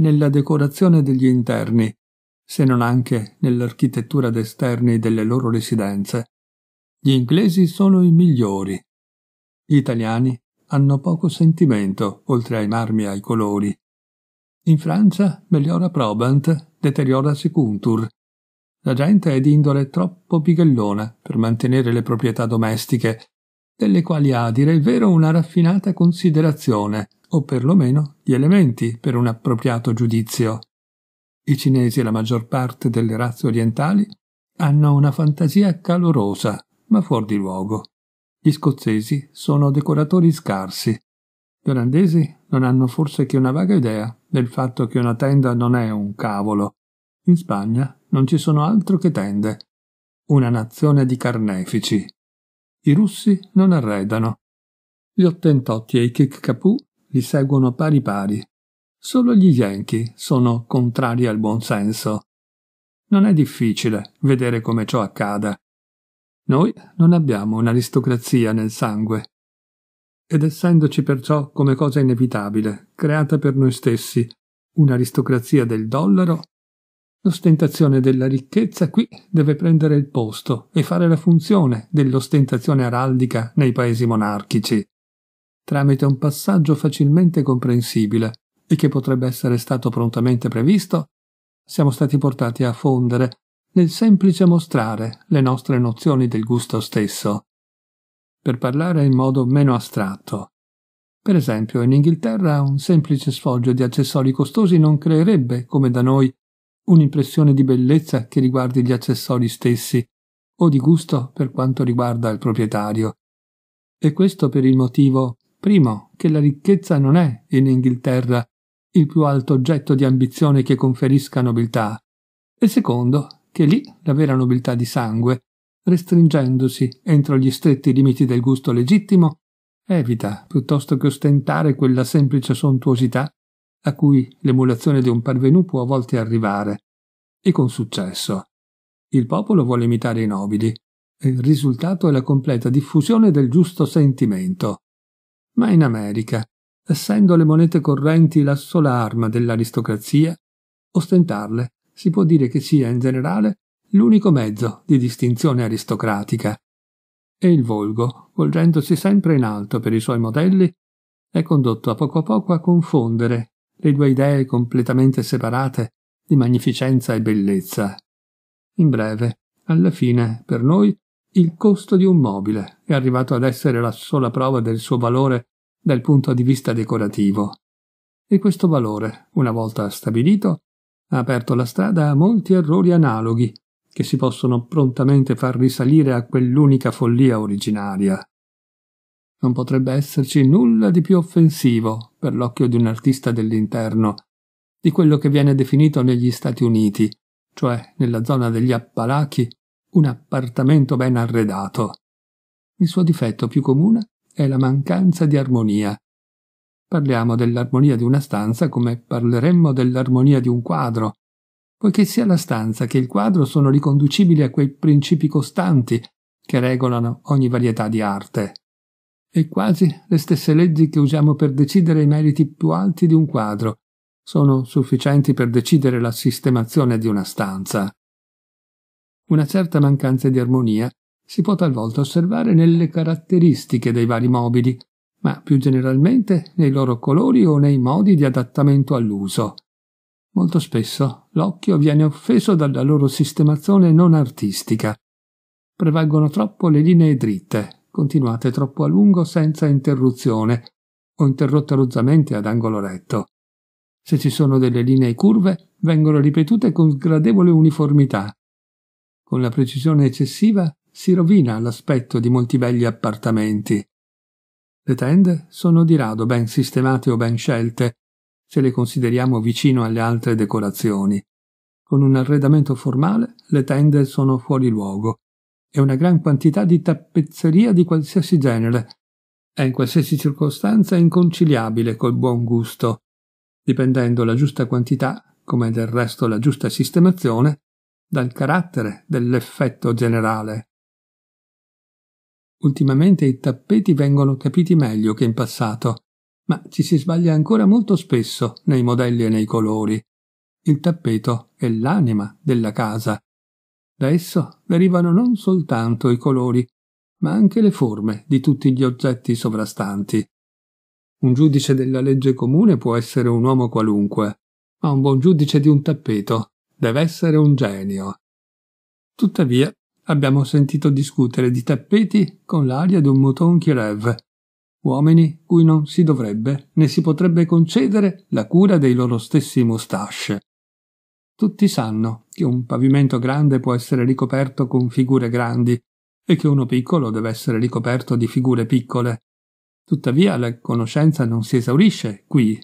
nella decorazione degli interni, se non anche nell'architettura d'esterni delle loro residenze. Gli inglesi sono i migliori. Gli italiani hanno poco sentimento, oltre ai marmi e ai colori. In Francia migliora probant, deteriora secuntur. La gente è d'indole troppo pighellona per mantenere le proprietà domestiche, delle quali ha, a dire il vero, una raffinata considerazione, o perlomeno gli elementi per un appropriato giudizio. I cinesi e la maggior parte delle razze orientali hanno una fantasia calorosa, ma fuori di luogo. Gli scozzesi sono decoratori scarsi. Gli olandesi non hanno forse che una vaga idea del fatto che una tenda non è un cavolo. In Spagna non ci sono altro che tende. Una nazione di carnefici. I russi non arredano. Gli ottentotti e i kickapoo li seguono pari pari. Solo gli Yankee sono contrari al buon senso. Non è difficile vedere come ciò accada. Noi non abbiamo un'aristocrazia nel sangue. Ed essendoci perciò come cosa inevitabile, creata per noi stessi, un'aristocrazia del dollaro, l'ostentazione della ricchezza qui deve prendere il posto e fare la funzione dell'ostentazione araldica nei paesi monarchici tramite un passaggio facilmente comprensibile e che potrebbe essere stato prontamente previsto, siamo stati portati a fondere nel semplice mostrare le nostre nozioni del gusto stesso, per parlare in modo meno astratto. Per esempio, in Inghilterra un semplice sfoggio di accessori costosi non creerebbe, come da noi, un'impressione di bellezza che riguardi gli accessori stessi o di gusto per quanto riguarda il proprietario. E questo per il motivo Primo, che la ricchezza non è, in Inghilterra, il più alto oggetto di ambizione che conferisca nobiltà, e secondo, che lì la vera nobiltà di sangue, restringendosi entro gli stretti limiti del gusto legittimo, evita, piuttosto che ostentare quella semplice sontuosità a cui l'emulazione di un parvenu può a volte arrivare, e con successo. Il popolo vuole imitare i nobili, e il risultato è la completa diffusione del giusto sentimento ma in America, essendo le monete correnti la sola arma dell'aristocrazia, ostentarle si può dire che sia in generale l'unico mezzo di distinzione aristocratica. E il volgo, volgendosi sempre in alto per i suoi modelli, è condotto a poco a poco a confondere le due idee completamente separate di magnificenza e bellezza. In breve, alla fine, per noi, il costo di un mobile è arrivato ad essere la sola prova del suo valore dal punto di vista decorativo. E questo valore, una volta stabilito, ha aperto la strada a molti errori analoghi che si possono prontamente far risalire a quell'unica follia originaria. Non potrebbe esserci nulla di più offensivo per l'occhio di un artista dell'interno di quello che viene definito negli Stati Uniti, cioè nella zona degli Appalachi, un appartamento ben arredato. Il suo difetto più comune è la mancanza di armonia. Parliamo dell'armonia di una stanza come parleremmo dell'armonia di un quadro, poiché sia la stanza che il quadro sono riconducibili a quei principi costanti che regolano ogni varietà di arte. E quasi le stesse leggi che usiamo per decidere i meriti più alti di un quadro sono sufficienti per decidere la sistemazione di una stanza. Una certa mancanza di armonia si può talvolta osservare nelle caratteristiche dei vari mobili, ma più generalmente nei loro colori o nei modi di adattamento all'uso. Molto spesso l'occhio viene offeso dalla loro sistemazione non artistica. Prevalgono troppo le linee dritte, continuate troppo a lungo senza interruzione o interrotte rozzamente ad angolo retto. Se ci sono delle linee curve, vengono ripetute con sgradevole uniformità con la precisione eccessiva si rovina l'aspetto di molti belli appartamenti. Le tende sono di rado ben sistemate o ben scelte, se le consideriamo vicino alle altre decorazioni. Con un arredamento formale le tende sono fuori luogo e una gran quantità di tappezzeria di qualsiasi genere è in qualsiasi circostanza inconciliabile col buon gusto, dipendendo la giusta quantità, come del resto la giusta sistemazione, dal carattere dell'effetto generale. Ultimamente i tappeti vengono capiti meglio che in passato, ma ci si sbaglia ancora molto spesso nei modelli e nei colori. Il tappeto è l'anima della casa. Da esso derivano non soltanto i colori, ma anche le forme di tutti gli oggetti sovrastanti. Un giudice della legge comune può essere un uomo qualunque, ma un buon giudice di un tappeto deve essere un genio. Tuttavia, abbiamo sentito discutere di tappeti con l'aria di un mouton qui rêve, uomini cui non si dovrebbe né si potrebbe concedere la cura dei loro stessi mostasce. Tutti sanno che un pavimento grande può essere ricoperto con figure grandi e che uno piccolo deve essere ricoperto di figure piccole. Tuttavia la conoscenza non si esaurisce qui,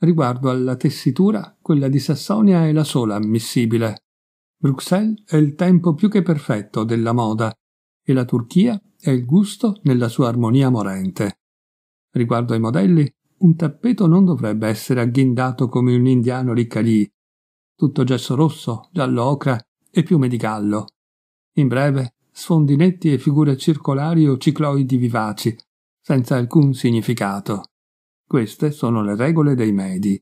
Riguardo alla tessitura, quella di Sassonia è la sola ammissibile. Bruxelles è il tempo più che perfetto della moda e la Turchia è il gusto nella sua armonia morente. Riguardo ai modelli, un tappeto non dovrebbe essere agghindato come un indiano riccalì, tutto gesso rosso, giallo ocra e piume di gallo. In breve, sfondinetti e figure circolari o cicloidi vivaci, senza alcun significato. Queste sono le regole dei Medi.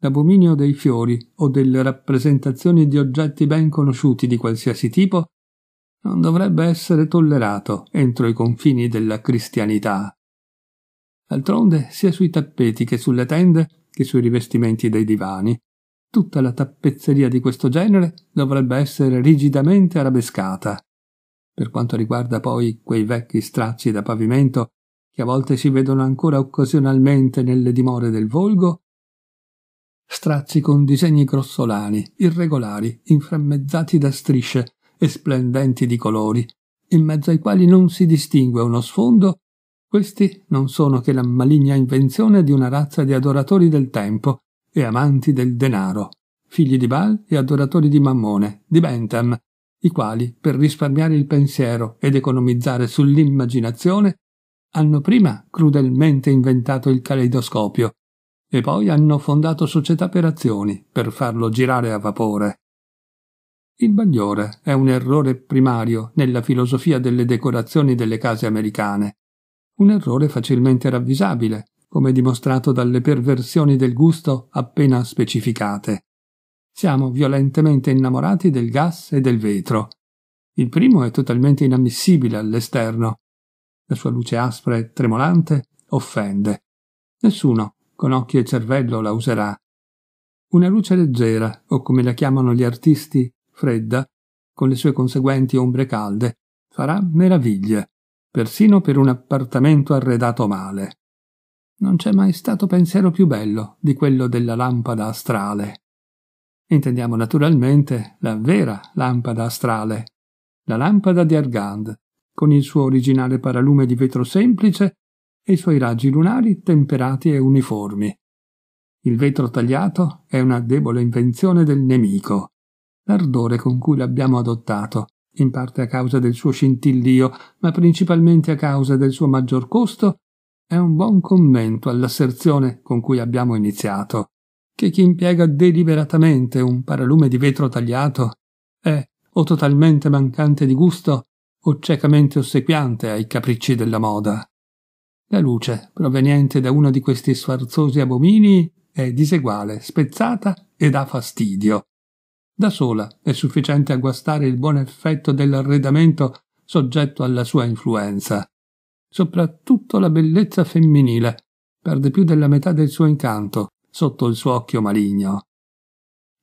L'abominio dei fiori o delle rappresentazioni di oggetti ben conosciuti di qualsiasi tipo non dovrebbe essere tollerato entro i confini della cristianità. D'altronde, sia sui tappeti che sulle tende, che sui rivestimenti dei divani, tutta la tappezzeria di questo genere dovrebbe essere rigidamente arabescata. Per quanto riguarda poi quei vecchi stracci da pavimento che a volte si vedono ancora occasionalmente nelle dimore del volgo, strazzi con disegni grossolani, irregolari, inframmezzati da strisce e splendenti di colori, in mezzo ai quali non si distingue uno sfondo, questi non sono che la maligna invenzione di una razza di adoratori del tempo e amanti del denaro, figli di Baal e adoratori di Mammone, di Bentham, i quali, per risparmiare il pensiero ed economizzare sull'immaginazione, hanno prima crudelmente inventato il caleidoscopio e poi hanno fondato società per azioni per farlo girare a vapore. Il bagliore è un errore primario nella filosofia delle decorazioni delle case americane, un errore facilmente ravvisabile, come dimostrato dalle perversioni del gusto appena specificate. Siamo violentemente innamorati del gas e del vetro. Il primo è totalmente inammissibile all'esterno, la sua luce aspra e tremolante, offende. Nessuno, con occhi e cervello, la userà. Una luce leggera, o come la chiamano gli artisti, fredda, con le sue conseguenti ombre calde, farà meraviglie, persino per un appartamento arredato male. Non c'è mai stato pensiero più bello di quello della lampada astrale. Intendiamo naturalmente la vera lampada astrale, la lampada di Argand, con il suo originale paralume di vetro semplice e i suoi raggi lunari temperati e uniformi. Il vetro tagliato è una debole invenzione del nemico. L'ardore con cui l'abbiamo adottato, in parte a causa del suo scintillio, ma principalmente a causa del suo maggior costo, è un buon commento all'asserzione con cui abbiamo iniziato, che chi impiega deliberatamente un paralume di vetro tagliato è o totalmente mancante di gusto o ciecamente ossequiante ai capricci della moda. La luce, proveniente da uno di questi sfarzosi abomini, è diseguale, spezzata e dà fastidio. Da sola è sufficiente a guastare il buon effetto dell'arredamento soggetto alla sua influenza. Soprattutto la bellezza femminile perde più della metà del suo incanto sotto il suo occhio maligno.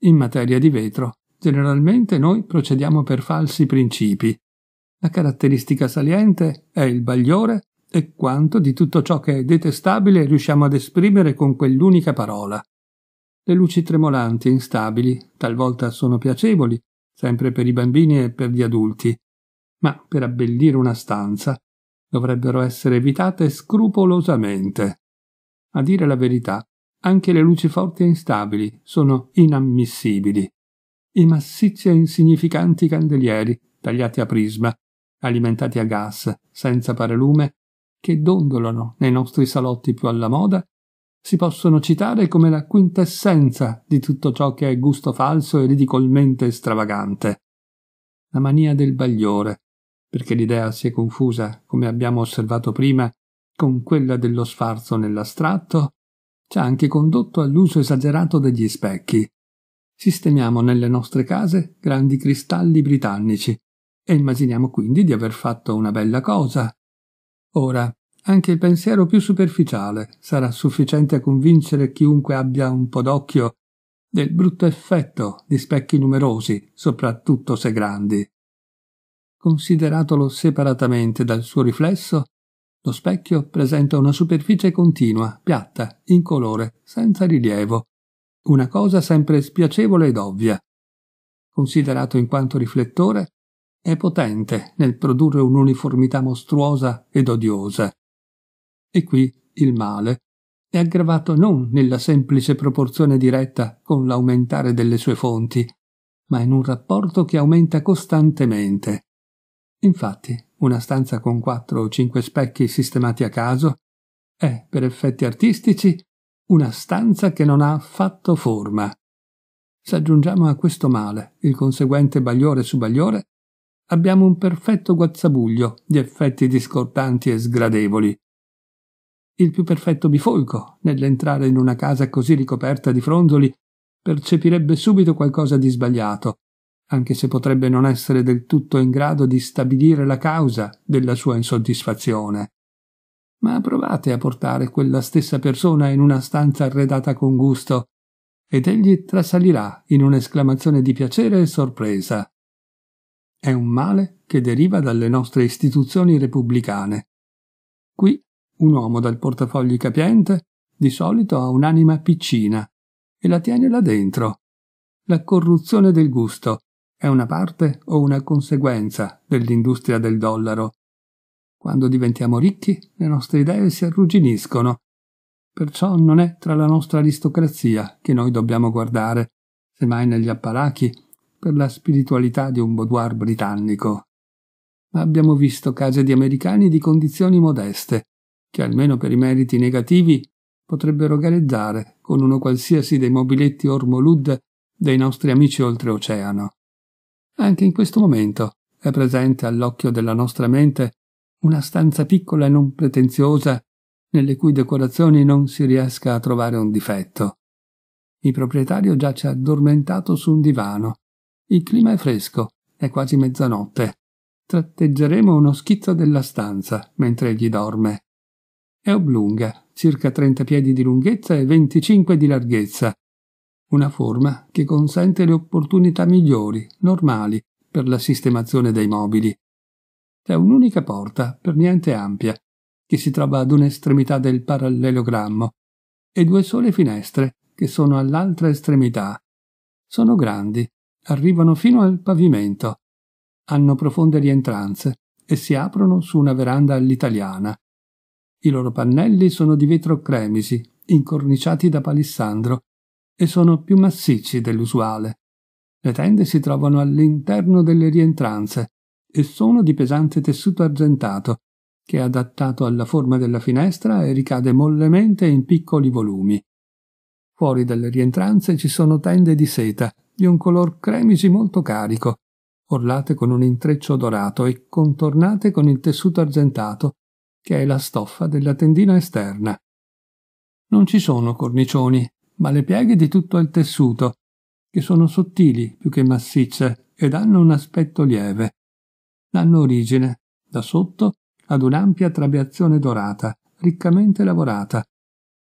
In materia di vetro, generalmente noi procediamo per falsi principi, la caratteristica saliente è il bagliore e quanto di tutto ciò che è detestabile riusciamo ad esprimere con quell'unica parola. Le luci tremolanti e instabili talvolta sono piacevoli, sempre per i bambini e per gli adulti, ma per abbellire una stanza dovrebbero essere evitate scrupolosamente. A dire la verità, anche le luci forti e instabili sono inammissibili. I massicci e insignificanti candelieri, tagliati a prisma, alimentati a gas, senza paralume, che dondolano nei nostri salotti più alla moda, si possono citare come la quintessenza di tutto ciò che è gusto falso e ridicolmente stravagante. La mania del bagliore, perché l'idea si è confusa, come abbiamo osservato prima, con quella dello sfarzo nell'astratto, ci ha anche condotto all'uso esagerato degli specchi. Sistemiamo nelle nostre case grandi cristalli britannici, e immaginiamo quindi di aver fatto una bella cosa. Ora, anche il pensiero più superficiale sarà sufficiente a convincere chiunque abbia un po' d'occhio del brutto effetto di specchi numerosi, soprattutto se grandi. Consideratolo separatamente dal suo riflesso, lo specchio presenta una superficie continua, piatta, incolore, senza rilievo, una cosa sempre spiacevole ed ovvia. Considerato in quanto riflettore, è potente nel produrre un'uniformità mostruosa ed odiosa. E qui il male è aggravato non nella semplice proporzione diretta con l'aumentare delle sue fonti, ma in un rapporto che aumenta costantemente. Infatti, una stanza con quattro o cinque specchi sistemati a caso è, per effetti artistici, una stanza che non ha affatto forma. Se aggiungiamo a questo male il conseguente bagliore su bagliore, abbiamo un perfetto guazzabuglio di effetti discordanti e sgradevoli. Il più perfetto bifolco, nell'entrare in una casa così ricoperta di fronzoli, percepirebbe subito qualcosa di sbagliato, anche se potrebbe non essere del tutto in grado di stabilire la causa della sua insoddisfazione. Ma provate a portare quella stessa persona in una stanza arredata con gusto, ed egli trasalirà in un'esclamazione di piacere e sorpresa è un male che deriva dalle nostre istituzioni repubblicane. Qui un uomo dal portafogli capiente di solito ha un'anima piccina e la tiene là dentro. La corruzione del gusto è una parte o una conseguenza dell'industria del dollaro. Quando diventiamo ricchi, le nostre idee si arrugginiscono. Perciò non è tra la nostra aristocrazia che noi dobbiamo guardare, semmai negli apparati per la spiritualità di un boudoir britannico. Ma abbiamo visto case di americani di condizioni modeste, che almeno per i meriti negativi potrebbero gareggiare con uno qualsiasi dei mobiletti Ormolud dei nostri amici oltreoceano. Anche in questo momento è presente all'occhio della nostra mente una stanza piccola e non pretenziosa nelle cui decorazioni non si riesca a trovare un difetto. Il proprietario giace addormentato su un divano, il clima è fresco, è quasi mezzanotte. Tratteggeremo uno schizzo della stanza mentre egli dorme. È oblunga, circa 30 piedi di lunghezza e 25 di larghezza. Una forma che consente le opportunità migliori, normali, per la sistemazione dei mobili. C'è un'unica porta, per niente ampia, che si trova ad un'estremità del parallelogrammo, e due sole finestre, che sono all'altra estremità. Sono grandi, arrivano fino al pavimento. Hanno profonde rientranze e si aprono su una veranda all'italiana. I loro pannelli sono di vetro cremisi, incorniciati da palissandro, e sono più massicci dell'usuale. Le tende si trovano all'interno delle rientranze e sono di pesante tessuto argentato, che è adattato alla forma della finestra e ricade mollemente in piccoli volumi. Fuori dalle rientranze ci sono tende di seta, di un color cremisi molto carico, orlate con un intreccio dorato e contornate con il tessuto argentato, che è la stoffa della tendina esterna. Non ci sono cornicioni, ma le pieghe di tutto il tessuto, che sono sottili più che massicce ed hanno un aspetto lieve. Danno origine, da sotto, ad un'ampia trabeazione dorata, riccamente lavorata,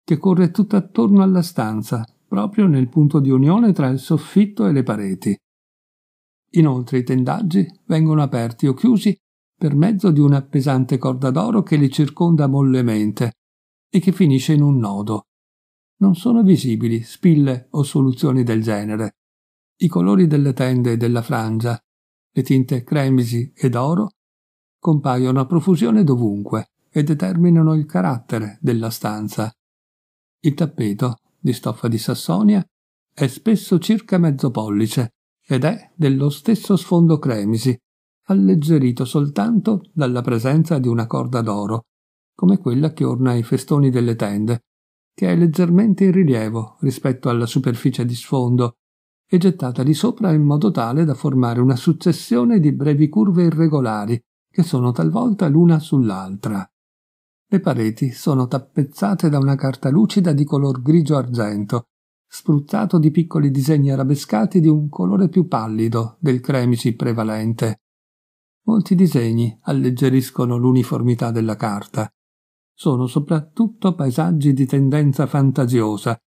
che corre tutt'attorno alla stanza, proprio nel punto di unione tra il soffitto e le pareti. Inoltre i tendaggi vengono aperti o chiusi per mezzo di una pesante corda d'oro che li circonda mollemente e che finisce in un nodo. Non sono visibili spille o soluzioni del genere. I colori delle tende e della frangia, le tinte cremisi e d'oro, compaiono a profusione dovunque e determinano il carattere della stanza. Il tappeto, di stoffa di Sassonia, è spesso circa mezzo pollice ed è dello stesso sfondo cremisi, alleggerito soltanto dalla presenza di una corda d'oro, come quella che orna i festoni delle tende, che è leggermente in rilievo rispetto alla superficie di sfondo e gettata di sopra in modo tale da formare una successione di brevi curve irregolari che sono talvolta l'una sull'altra. Le pareti sono tappezzate da una carta lucida di color grigio argento, spruzzato di piccoli disegni arabescati di un colore più pallido del cremici prevalente. Molti disegni alleggeriscono l'uniformità della carta. Sono soprattutto paesaggi di tendenza fantasiosa,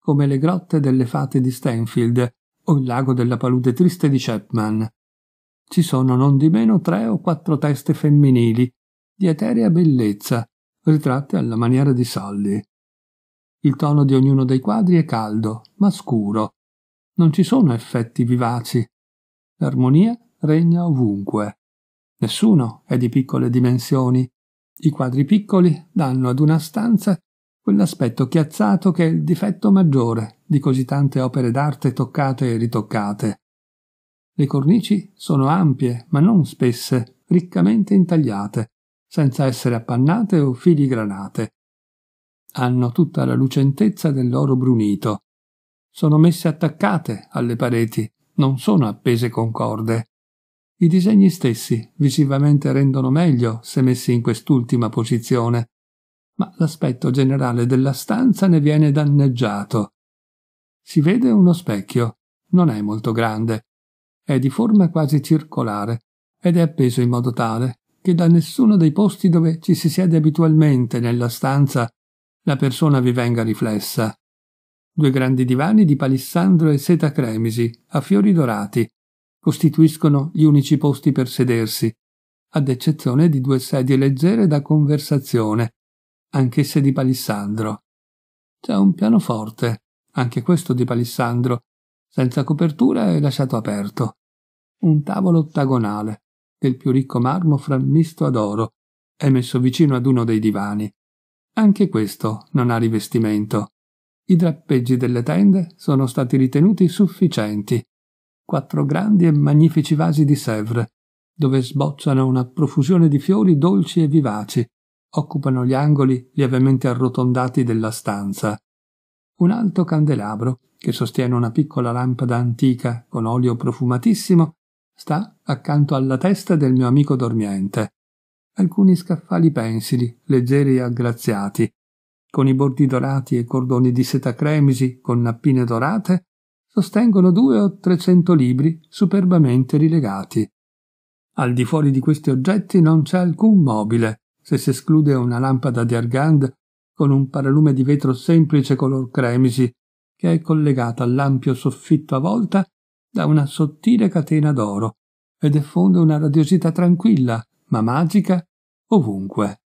come le grotte delle fate di Stanfield o il lago della palude triste di Chapman. Ci sono non di meno tre o quattro teste femminili, di eterea bellezza, ritratte alla maniera di Solli. Il tono di ognuno dei quadri è caldo, ma scuro. Non ci sono effetti vivaci. L'armonia regna ovunque. Nessuno è di piccole dimensioni. I quadri piccoli danno ad una stanza quell'aspetto chiazzato che è il difetto maggiore di così tante opere d'arte toccate e ritoccate. Le cornici sono ampie, ma non spesse, riccamente intagliate, senza essere appannate o filigranate. Hanno tutta la lucentezza dell'oro brunito. Sono messe attaccate alle pareti, non sono appese con corde. I disegni stessi visivamente rendono meglio se messi in quest'ultima posizione, ma l'aspetto generale della stanza ne viene danneggiato. Si vede uno specchio, non è molto grande, è di forma quasi circolare ed è appeso in modo tale che da nessuno dei posti dove ci si siede abitualmente nella stanza la persona vi venga riflessa. Due grandi divani di palissandro e seta cremisi, a fiori dorati, costituiscono gli unici posti per sedersi, ad eccezione di due sedie leggere da conversazione, anch'esse di palissandro. C'è un pianoforte, anche questo di palissandro, senza copertura e lasciato aperto. Un tavolo ottagonale, del più ricco marmo frammisto ad oro, e messo vicino ad uno dei divani. Anche questo non ha rivestimento. I drappeggi delle tende sono stati ritenuti sufficienti. Quattro grandi e magnifici vasi di Sèvres, dove sbocciano una profusione di fiori dolci e vivaci, occupano gli angoli lievemente arrotondati della stanza. Un alto candelabro, che sostiene una piccola lampada antica con olio profumatissimo, sta accanto alla testa del mio amico dormiente. Alcuni scaffali pensili, leggeri e aggraziati, con i bordi dorati e cordoni di seta cremisi con nappine dorate, sostengono due o trecento libri superbamente rilegati. Al di fuori di questi oggetti non c'è alcun mobile, se si esclude una lampada di argand con un paralume di vetro semplice color cremisi che è collegata all'ampio soffitto a volta da una sottile catena d'oro e diffonde una radiosità tranquilla, ma magica, ovunque.